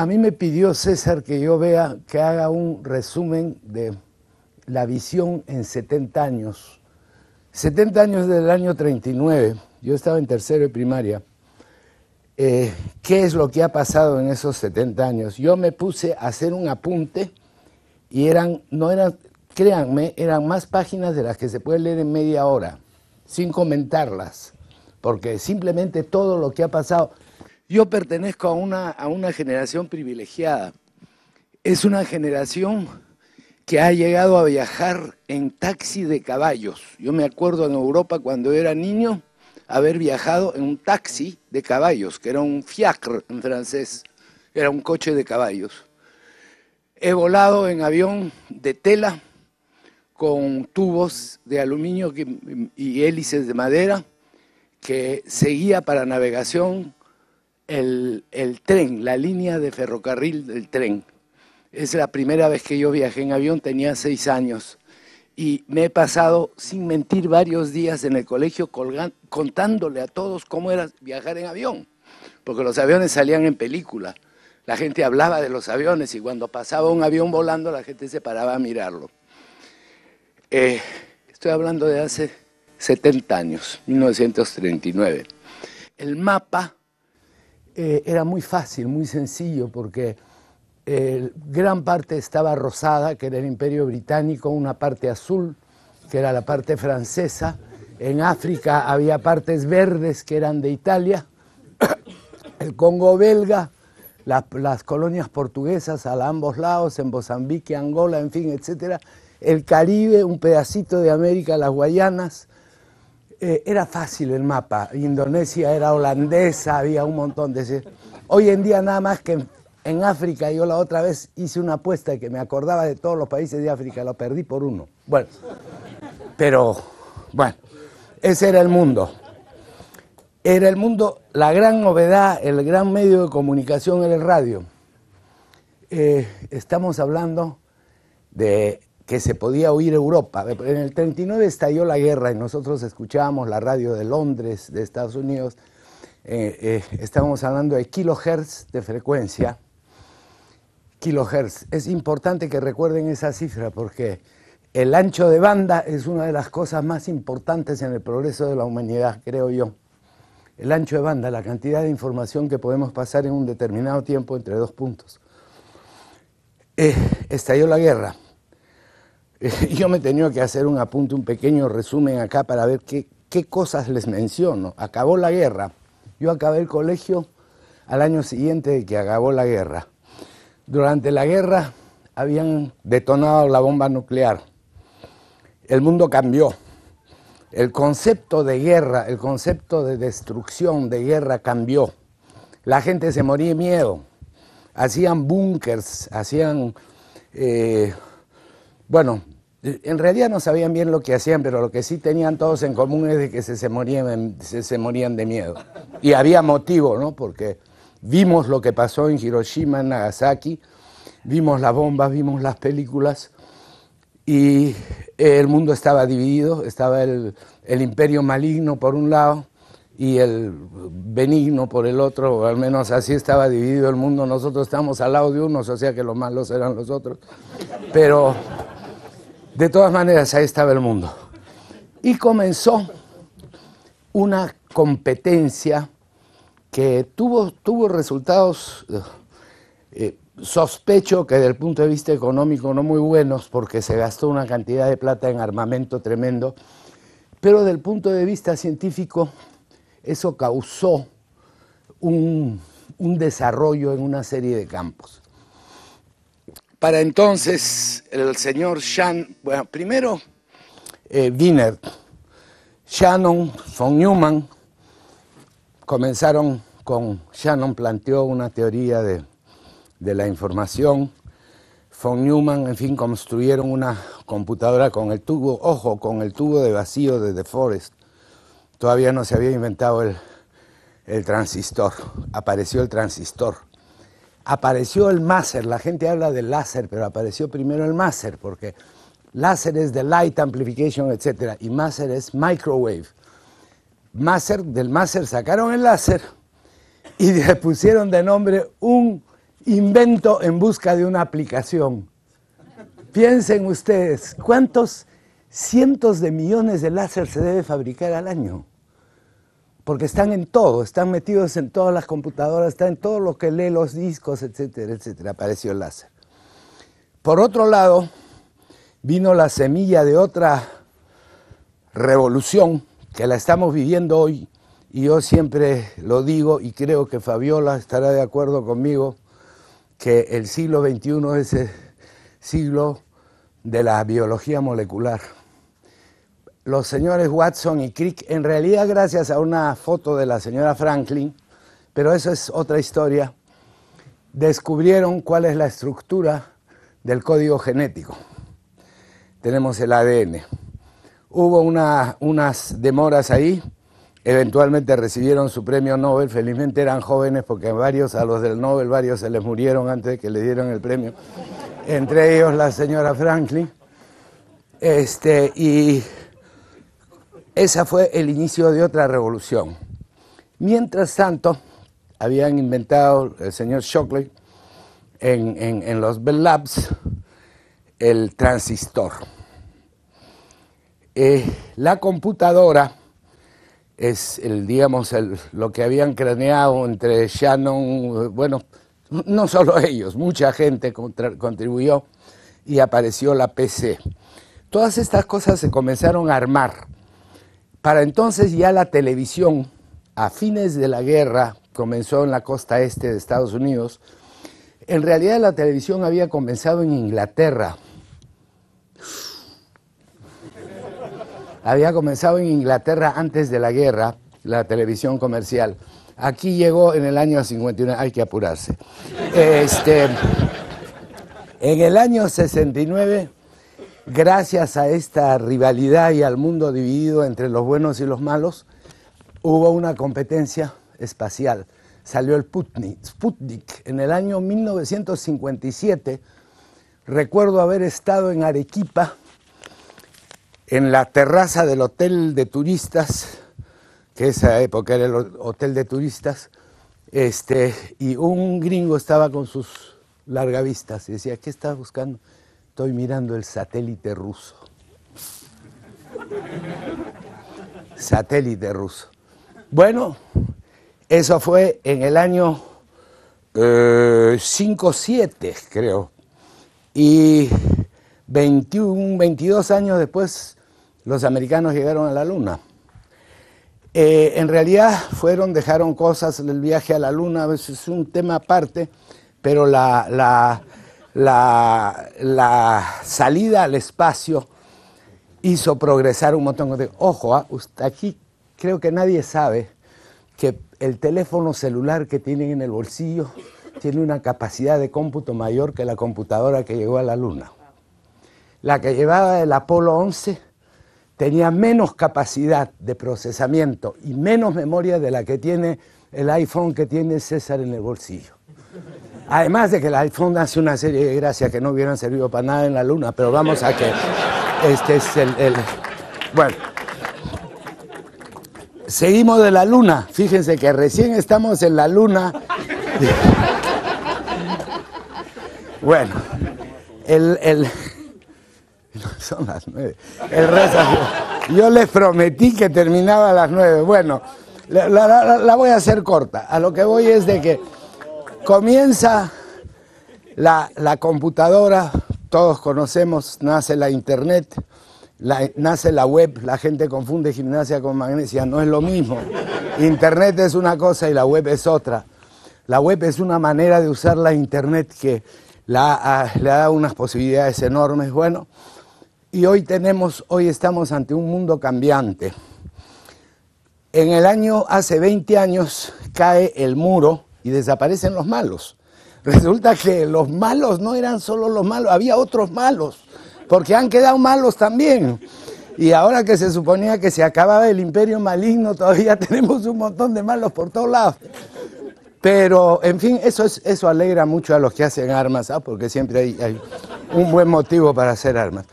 A mí me pidió César que yo vea, que haga un resumen de la visión en 70 años. 70 años del año 39, yo estaba en tercero de primaria. Eh, ¿Qué es lo que ha pasado en esos 70 años? Yo me puse a hacer un apunte y eran, no eran, créanme, eran más páginas de las que se puede leer en media hora, sin comentarlas, porque simplemente todo lo que ha pasado yo pertenezco a una, a una generación privilegiada. Es una generación que ha llegado a viajar en taxi de caballos. Yo me acuerdo en Europa cuando era niño haber viajado en un taxi de caballos, que era un fiacre en francés, era un coche de caballos. He volado en avión de tela con tubos de aluminio y hélices de madera que seguía para navegación el, tren, la línea de ferrocarril del tren. Es la primera vez que yo viajé en avión, tenía seis años y me he pasado, sin mentir, varios días en el colegio contándole a todos cómo era viajar en avión, porque los aviones salían en película. La gente hablaba de los aviones y cuando pasaba un avión volando la gente se paraba a mirarlo. Eh, estoy hablando de hace 70 años, 1939. El mapa eh, era muy fácil, muy sencillo, porque eh, gran parte estaba rosada, que era el imperio británico, una parte azul, que era la parte francesa, en África había partes verdes que eran de Italia, el Congo belga, las colonias portuguesas a ambos lados, en Mozambique, Angola, en fin, etc. El Caribe, un pedacito de América, las Guayanas, eh, era fácil el mapa. Indonesia era holandesa, había un montón de... Hoy en día nada más que en, África, yo la otra vez hice una apuesta que me acordaba de todos los países de África, lo perdí por uno. Bueno, pero bueno, ese era el mundo. Era el mundo, la gran novedad, el gran medio de comunicación era el radio. Eh, estamos hablando de que se podía oír Europa. En el 39 estalló la guerra y nosotros escuchábamos la radio de Londres, de Estados Unidos. Eh, eh, estábamos hablando de kilohertz de frecuencia. Kilohertz. Es importante que recuerden esa cifra porque el ancho de banda es una de las cosas más importantes en el progreso de la humanidad, creo yo. El ancho de banda, la cantidad de información que podemos pasar en un determinado tiempo entre dos puntos. Eh, estalló la guerra. yo me tenía que hacer un apunte, un pequeño resumen acá para ver qué, cosas les menciono. Acabó la guerra. Yo acabé el colegio al año siguiente de que acabó la guerra. Durante la guerra habían detonado la bomba nuclear. El mundo cambió. El concepto de guerra, el concepto de destrucción, de guerra cambió. La gente se moría de miedo. Hacían búnkers, hacían... Eh, bueno, en realidad no sabían bien lo que hacían, pero lo que sí tenían todos en común es de que se, morían, de miedo. Y había motivo, ¿no? Porque vimos lo que pasó en Hiroshima, en Nagasaki, vimos las bombas, vimos las películas, y el mundo estaba dividido, estaba el, imperio maligno por un lado y el benigno por el otro, o al menos así estaba dividido el mundo. Nosotros estábamos al lado de unos, o sea que los malos eran los otros. Pero de todas maneras, ahí estaba el mundo. Y comenzó una competencia que tuvo, tuvo resultados, eh, sospecho que desde el punto de vista económico no muy buenos, porque se gastó una cantidad de plata en armamento tremendo, pero desde el punto de vista científico eso causó un desarrollo en una serie de campos. Para entonces, el señor Shannon, bueno, primero eh, Wiener, Shannon von Neumann, comenzaron con, Shannon planteó una teoría de, la información, von Neumann, en fin, construyeron una computadora con el tubo, ojo, con el tubo de vacío de De Forest. Todavía no se había inventado el transistor, apareció el transistor apareció el máser, la gente habla del láser, pero apareció primero el máser, porque láser es de light amplification, etc. Y máser es microwave. Máser, del máser sacaron el láser y le pusieron de nombre un invento en busca de una aplicación. Piensen ustedes, ¿cuántos cientos de millones de láser se debe fabricar al año? porque están en todo, están metidos en todas las computadoras, están en todo lo que lee los discos, etcétera, etcétera. Apareció el láser. Por otro lado, vino la semilla de otra revolución que la estamos viviendo hoy, y yo siempre lo digo, y creo que Fabiola estará de acuerdo conmigo, que el siglo XXI es el siglo de la biología molecular los señores Watson y Crick, en realidad gracias a una foto de la señora Franklin, pero eso es otra historia, descubrieron cuál es la estructura del código genético. Tenemos el ADN. Hubo unas demoras ahí, eventualmente recibieron su premio Nobel, felizmente eran jóvenes porque varios a los del Nobel, varios se les murieron antes de que le dieran el premio, entre ellos la señora Franklin. Este, y ese fue el inicio de otra revolución. Mientras tanto, habían inventado el señor Shockley en, los Bell Labs el transistor. Eh, la computadora es el, digamos, lo que habían craneado entre Shannon, bueno, no solo ellos, mucha gente contribuyó y apareció la PC. Todas estas cosas se comenzaron a armar. Para entonces ya la televisión, a fines de la guerra, comenzó en la costa este de Estados Unidos. En realidad la televisión había comenzado en Inglaterra. había comenzado en Inglaterra antes de la guerra, la televisión comercial. Aquí llegó en el año 51, hay que apurarse. Este, en el año 69 gracias a esta rivalidad y al mundo dividido entre los buenos y los malos, hubo una competencia espacial. Salió el Putnik en el año 1957. Recuerdo haber estado en Arequipa, en la terraza del hotel de turistas, que esa época era el hotel de turistas, este, y un gringo estaba con sus largavistas y decía, ¿qué estás buscando? Estoy mirando el satélite ruso. satélite ruso. Bueno, eso fue en el año 5-7, eh, creo. Y 21, 22 años después, los americanos llegaron a la Luna. Eh, en realidad fueron, dejaron cosas, el viaje a la Luna, es un tema aparte, pero la, la, salida al espacio hizo progresar un montón de... Ojo, ah, aquí creo que nadie sabe que el teléfono celular que tienen en el bolsillo tiene una capacidad de cómputo mayor que la computadora que llegó a la Luna. La que llevaba el Apolo 11 tenía menos capacidad de procesamiento y menos memoria de la que tiene el iPhone que tiene César en el bolsillo. Además de que el iPhone hace una serie de gracias que no hubieran servido para nada en la luna, pero vamos a que este es el, Bueno, seguimos de la luna. Fíjense que recién estamos en la luna. Bueno, el, el... Son las nueve. El Yo les prometí que terminaba a las nueve. Bueno, la voy a hacer corta. A lo que voy es de que comienza la, computadora, todos conocemos, nace la internet, nace la web, la gente confunde gimnasia con magnesia, no es lo mismo. Internet es una cosa y la web es otra. La web es una manera de usar la internet que le da unas posibilidades enormes. Bueno, y hoy tenemos, hoy estamos ante un mundo cambiante. En el año, hace 20 años, cae el muro y desaparecen los malos. Resulta que los malos no eran solo los malos, había otros malos, porque han quedado malos también. Y ahora que se suponía que se acababa el imperio maligno, todavía tenemos un montón de malos por todos lados. Pero, en fin, eso, alegra mucho a los que hacen armas, ¿ah? porque siempre hay, un buen motivo para hacer armas.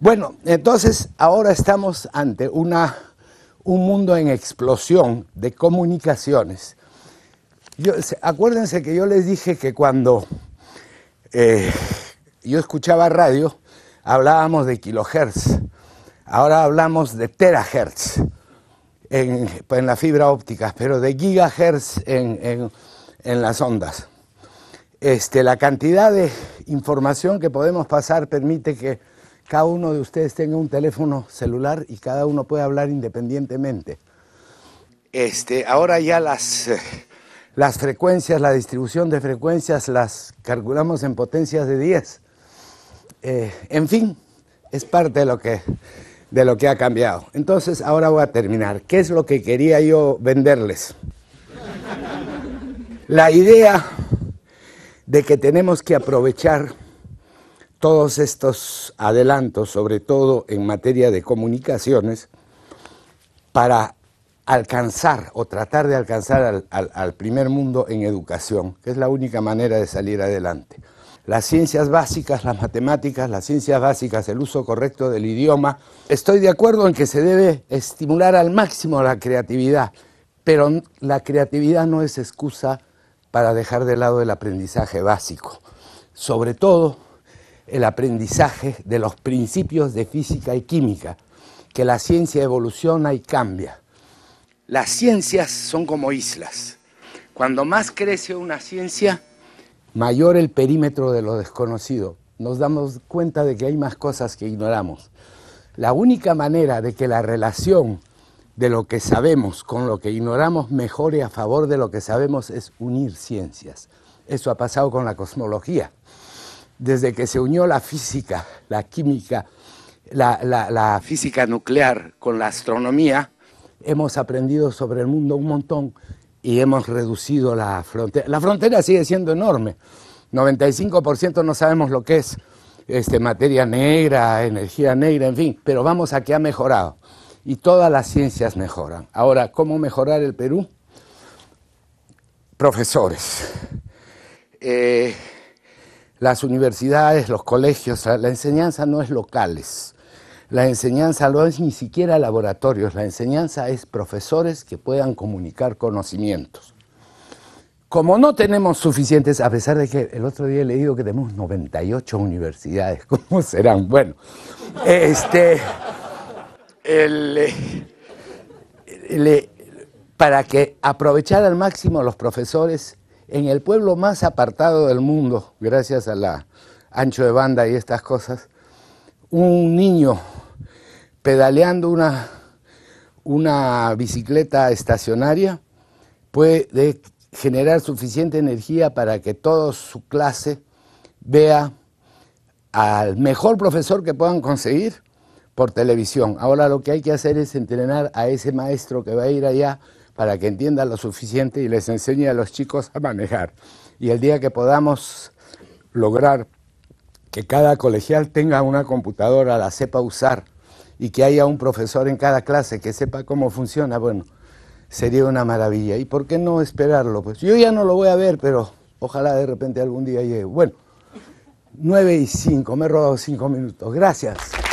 Bueno, entonces ahora estamos ante una, un mundo en explosión de comunicaciones acuérdense que yo les dije que cuando eh, yo escuchaba radio, hablábamos de kilohertz. Ahora hablamos de terahertz en, la fibra óptica, pero de gigahertz en, las ondas. Este, la cantidad de información que podemos pasar permite que cada uno de ustedes tenga un teléfono celular y cada uno puede hablar independientemente. Este, ahora ya las las frecuencias, la distribución de frecuencias las calculamos en potencias de 10. Eh, en fin, es parte de lo, que, de lo que ha cambiado. Entonces, ahora voy a terminar. ¿Qué es lo que quería yo venderles? La idea de que tenemos que aprovechar todos estos adelantos, sobre todo en materia de comunicaciones, para alcanzar o tratar de alcanzar al, primer mundo en educación, que es la única manera de salir adelante. Las ciencias básicas, las matemáticas, las ciencias básicas, el uso correcto del idioma. Estoy de acuerdo en que se debe estimular al máximo la creatividad, pero la creatividad no es excusa para dejar de lado el aprendizaje básico, sobre todo el aprendizaje de los principios de física y química, que la ciencia evoluciona y cambia las ciencias son como islas. Cuando más crece una ciencia, mayor el perímetro de lo desconocido. Nos damos cuenta de que hay más cosas que ignoramos. La única manera de que la relación de lo que sabemos con lo que ignoramos mejore a favor de lo que sabemos es unir ciencias. Eso ha pasado con la cosmología. Desde que se unió la física, la química, la, la física nuclear con la astronomía, hemos aprendido sobre el mundo un montón y hemos reducido la frontera. La frontera sigue siendo enorme. 95% no sabemos lo que es este, materia negra, energía negra, en fin, pero vamos a que ha mejorado. Y todas las ciencias mejoran. Ahora, ¿cómo mejorar el Perú? Profesores. Eh, las universidades, los colegios, la enseñanza no es locales, la enseñanza no es ni siquiera laboratorios, la enseñanza es profesores que puedan comunicar conocimientos. Como no tenemos suficientes, a pesar de que el otro día le digo que tenemos 98 universidades, ¿cómo serán? Bueno, este, para que aprovechar al máximo los profesores en el pueblo más apartado del mundo, gracias a la ancho de banda y estas cosas, un niño pedaleando una, una bicicleta estacionaria puede generar suficiente energía para que toda su clase vea al mejor profesor que puedan conseguir por televisión. Ahora lo que hay que hacer es entrenar a ese maestro que va a ir allá para que entienda lo suficiente y les enseñe a los chicos a manejar. Y el día que podamos lograr que cada colegial tenga una computadora, la sepa usar y que haya un profesor en cada clase que sepa cómo funciona, bueno, sería una maravilla. ¿Y por qué no esperarlo? Pues yo ya no lo voy a ver, pero ojalá de repente algún día llegue. Bueno, nueve y cinco, me he robado 5 minutos. Gracias.